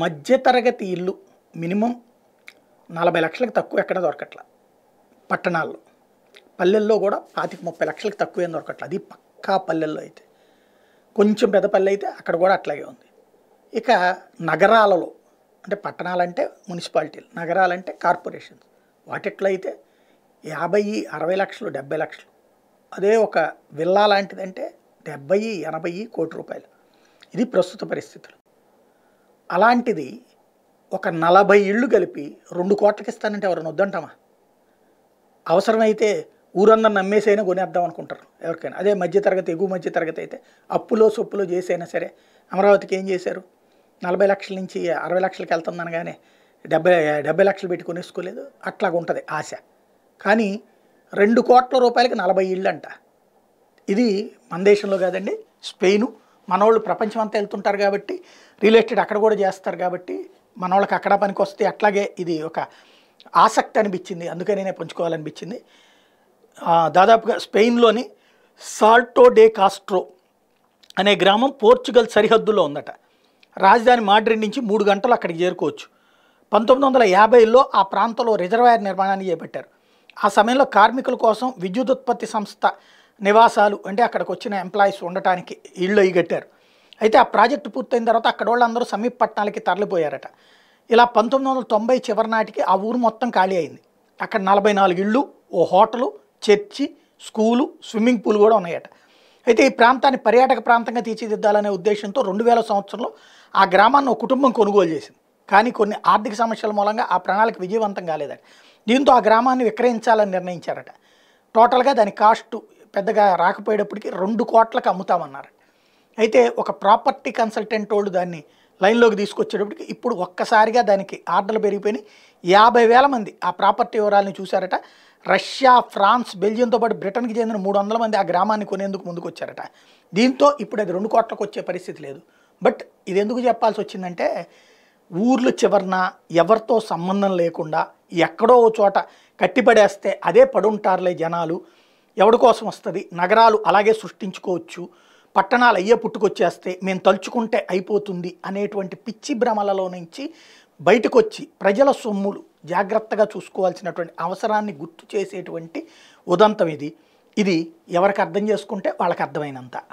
మధ్యతరగతి ఇల్లు మినిమం నలభై లక్షలకు తక్కువ ఎక్కడ దొరకట్ల పట్టణాల్లో పల్లెల్లో కూడా పాతిక ముప్పై లక్షలకు తక్కువ ఏం దొరకట్ల అది పక్కా పల్లెల్లో అయితే కొంచెం పెద్ద పల్లె అయితే అక్కడ కూడా అట్లాగే ఉంది ఇక నగరాలలో అంటే పట్టణాలంటే మున్సిపాలిటీలు నగరాలంటే కార్పొరేషన్స్ వాటిట్లో అయితే యాభై అరవై లక్షలు డెబ్బై లక్షలు అదే ఒక విల్లా లాంటిదంటే డెబ్బై ఎనభై కోటి రూపాయలు ఇది ప్రస్తుత పరిస్థితులు అలాంటిది ఒక నలభై ఇళ్ళు కలిపి రెండు కోట్లకి ఇస్తానంటే ఎవరైనా వద్దంటామా అవసరమైతే ఊరందరూ నమ్మేసైనా కొనేద్దాం అనుకుంటారు ఎవరికైనా అదే మధ్యతరగతి ఎగువ మధ్యతరగతి అయితే అప్పులో సొప్పులో చేసైనా సరే అమరావతికి ఏం చేశారు నలభై లక్షల నుంచి అరవై లక్షలకి కానీ డెబ్బై డెబ్బై లక్షలు పెట్టి కొనేసుకోలేదు అట్లాగ ఉంటుంది ఆశ కానీ రెండు కోట్ల రూపాయలకి నలభై ఇళ్ళు అంట ఇది మన దేశంలో కాదండి స్పెయిను మనోళ్ళు ప్రపంచం అంతా వెళ్తుంటారు కాబట్టి రియల్ ఎస్టేట్ అక్కడ కూడా చేస్తారు కాబట్టి మనోళ్ళకి అక్కడ పనికి వస్తే అట్లాగే ఇది ఒక ఆసక్తి అనిపించింది అందుకని నేనే పంచుకోవాలనిపించింది దాదాపుగా స్పెయిన్లోని సాల్టో డే కాస్ట్రో అనే గ్రామం పోర్చుగల్ సరిహద్దులో ఉందట రాజధాని మాడ్రిడ్ నుంచి మూడు గంటలు అక్కడికి చేరుకోవచ్చు పంతొమ్మిది వందల యాభైలో ఆ ప్రాంతంలో రిజర్వాయర్ నిర్మాణాన్ని చేపట్టారు ఆ సమయంలో కార్మికుల కోసం విద్యుత్ ఉత్పత్తి సంస్థ నివాసాలు అంటే అక్కడికి వచ్చిన ఎంప్లాయీస్ ఉండటానికి ఇళ్ళు కట్టారు అయితే ఆ ప్రాజెక్టు పూర్తయిన తర్వాత అక్కడ వాళ్ళందరూ సమీప పట్టణాలకి తరలిపోయారట ఇలా పంతొమ్మిది వందల తొంభై చివరి నాటికి ఆ ఊరు మొత్తం ఖాళీ అయింది అక్కడ నలభై నాలుగు ఇళ్ళు ఓ hotel church school swimming pool కూడా ఉన్నాయట అయితే ఈ ప్రాంతాన్ని పర్యాటక ప్రాంతంగా తీర్చిదిద్దాలనే ఉద్దేశంతో రెండు వేల సంవత్సరంలో ఆ గ్రామాన్ని ఒక కుటుంబం కొనుగోలు చేసింది కానీ కొన్ని ఆర్థిక సమస్యల మూలంగా ఆ ప్రణాళిక విజయవంతం కాలేదట దీంతో ఆ గ్రామాన్ని విక్రయించాలని నిర్ణయించారట టోటల్గా దాని కాస్టు పెద్దగా రాకపోయేటప్పటికి రెండు కోట్లకు అమ్ముతామన్నారు అయితే ఒక ప్రాపర్టీ కన్సల్టెంట్ వాళ్ళు దాన్ని లైన్లోకి తీసుకొచ్చేటప్పటికి ఇప్పుడు ఒక్కసారిగా దానికి ఆర్డర్లు పెరిగిపోయి యాభై వేల మంది ఆ ప్రాపర్టీ వివరాలను చూశారట రష్యా ఫ్రాన్స్ బెల్జియంతో పాటు బ్రిటన్కి చెందిన మూడు వందల మంది ఆ గ్రామాన్ని కొనేందుకు ముందుకు వచ్చారట దీంతో ఇప్పుడు అది రెండు కోట్లకు వచ్చే పరిస్థితి లేదు బట్ ఇది ఎందుకు చెప్పాల్సి వచ్చిందంటే ఊర్లు చివరన ఎవరితో సంబంధం లేకుండా ఎక్కడో చోట కట్టిపడేస్తే అదే పడుంటారులే జనాలు ఎవడి కోసం వస్తుంది నగరాలు అలాగే సృష్టించుకోవచ్చు పట్టణాలు అయ్యే పుట్టుకొచ్చేస్తే మేము తలుచుకుంటే అయిపోతుంది అనేటువంటి పిచ్చి భ్రమలలో నుంచి బయటకు వచ్చి ప్రజల సొమ్ములు జాగ్రత్తగా చూసుకోవాల్సినటువంటి అవసరాన్ని గుర్తు చేసేటువంటి ఉదంతం ఇది ఇది ఎవరికి అర్థం చేసుకుంటే వాళ్ళకి అర్థమైనంత